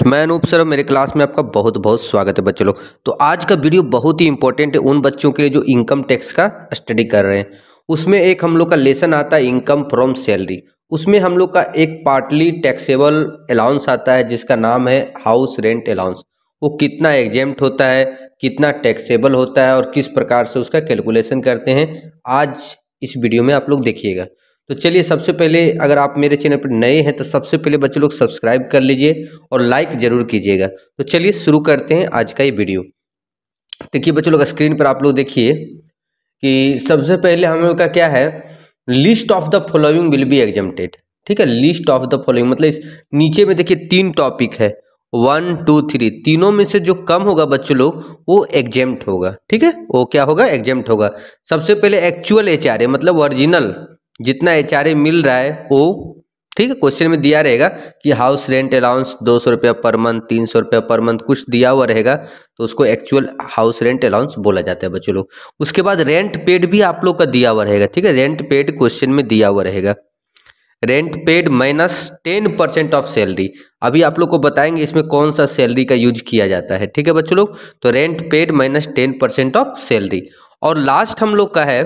students मैं Anoop sir मेरे class में आपका बहुत बहुत स्वागत है बच्चों लोग तो आज का वीडियो बहुत ही इंपॉर्टेंट है उन बच्चों के लिए जो इनकम टैक्स का स्टडी कर रहे हैं उसमें एक हम लोग का लेसन आता है इनकम फ्रॉम सैलरी उसमें हम लोग का एक पार्टली टैक्सेबल अलाउंस आता है जिसका नाम है हाउस रेंट अलाउंस वो कितना एग्जेम्ट होता है कितना टैक्सेबल होता है और किस प्रकार से उसका कैलकुलेशन करते हैं आज इस वीडियो में आप लोग देखिएगा तो चलिए सबसे पहले अगर आप मेरे चैनल पर नए हैं तो सबसे पहले बच्चे लोग सब्सक्राइब कर लीजिए और लाइक ज़रूर कीजिएगा तो चलिए शुरू करते हैं आज का ये वीडियो देखिए बच्चों लोग स्क्रीन पर आप लोग देखिए कि सबसे पहले हम लोग का क्या है list of the following will be exempted ठीक है लिस्ट ऑफ द फॉलोइंग मतलब इस नीचे में देखिए तीन टॉपिक है वन टू थ्री तीनों में से जो कम होगा बच्चों लोग वो एग्जेम्प्ट होगा ठीक है वो क्या होगा एग्जेम्प्ट होगा सबसे पहले एक्चुअल एच मतलब ओरिजिनल जितना एच मिल रहा है वो ठीक है क्वेश्चन में दिया रहेगा कि हाउस रेंट अलाउंस दो सौ रुपया पर मंथ तीन सौ रुपया पर मंथ कुछ दिया हुआ रहेगा तो उसको एक्चुअल हाउस रेंट अलाउंस बोला जाता है बच्चों लोग उसके बाद रेंट पेड भी आप लोग का दिया हुआ रहेगा ठीक है रेंट पेड क्वेश्चन में दिया हुआ रहेगा rent paid minus ten percent of salary अभी आप लोग को बताएंगे इसमें कौन सा सैलरी का यूज किया जाता है ठीक है बच्चों लोग तो rent paid minus ten percent of salary और लास्ट हम लोग का है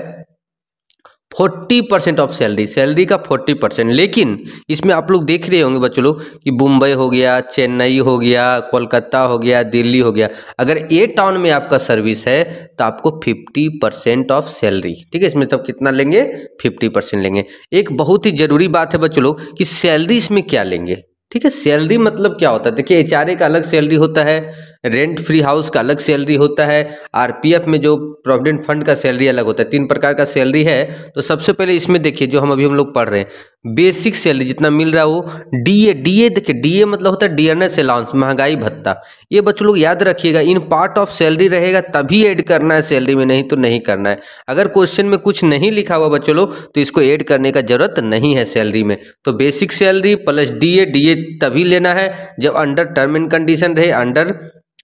forty percent of salary salary का फोर्टी परसेंट लेकिन इसमें आप लोग देख रहे होंगे बच्चों लोग कि मुंबई हो गया चेन्नई हो गया कोलकाता हो गया दिल्ली हो गया अगर ए टाउन में आपका सर्विस है तो आपको फिफ्टी परसेंट ऑफ सैलरी ठीक है इसमें तब कितना लेंगे फिफ्टी परसेंट लेंगे एक बहुत ही ज़रूरी बात है बच्चों लोग कि सैलरी इसमें क्या लेंगे ठीक है सैलरी मतलब क्या होता है देखिए एच का अलग सैलरी होता है रेंट फ्री हाउस का अलग सैलरी होता है आरपीएफ में जो प्रोविडेंट फंड का सैलरी अलग होता है तीन प्रकार का सैलरी है तो सबसे पहले इसमें देखिए जो हम अभी हम लोग पढ़ रहे हैं बेसिक सैलरी जितना मिल रहा है वो डीए डीए देखिए डीए मतलब होता है डीएनएस अलाउंस महंगाई भत्ता ये बच्चों लोग याद रखिएगा इन पार्ट ऑफ सैलरी रहेगा तभी ऐड करना है सैलरी में नहीं तो नहीं करना है अगर क्वेश्चन में कुछ नहीं लिखा हुआ बच्चों लोग तो इसको ऐड करने का जरूरत नहीं है सैलरी में तो basic salary plus DA DA तभी लेना है जब अंडर टर्म एंड कंडीशन रहे अंडर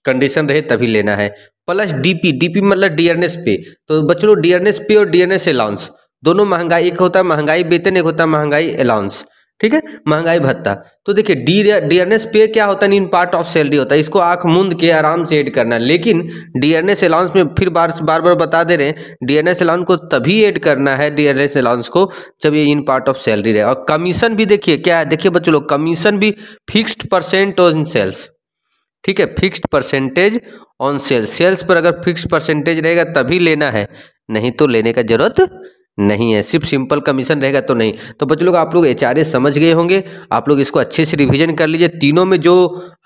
कंडीशन रहे तभी लेना है प्लस डीपी डीपी मतलब डीएनएस पे तो बच्चों डीएनएस पे और डीएनएस अलाउंस दोनों महंगाई एक होता है महंगाई वेतन एक होता है महंगाई अलाउंस ठीक है महंगाई भत्ता तो देखिए डी डियरनेस पे क्या होता है इन पार्ट ऑफ सैलरी होता है इसको आंख मूंद के आराम से ऐड करना है लेकिन डियरनेस अलाउंस में फिर बार बार बार बता दे रहे हैं डियरनेस अलाउंस को तभी ऐड करना है डियरनेस अलाउंस को जब ये इन पार्ट ऑफ सैलरी रहे और कमीशन भी देखिए क्या है देखिए बच्चों लोग कमीशन भी फिक्स्ड परसेंट ऑन सेल्स ठीक है fixed percentage on sales sales पर अगर फिक्स्ड परसेंटेज रहेगा तभी लेना है नहीं तो लेने का जरूरत नहीं है सिर्फ सिंपल कमीशन रहेगा तो नहीं तो बच्चों लोग आप लोग एच समझ गए होंगे आप लोग इसको अच्छे से रिवीजन कर लीजिए तीनों में जो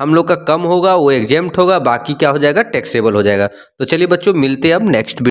हम लोग का कम होगा वो एग्जेम्ट होगा बाकी क्या हो जाएगा टैक्सेबल हो जाएगा तो चलिए बच्चों मिलते हैं अब नेक्स्ट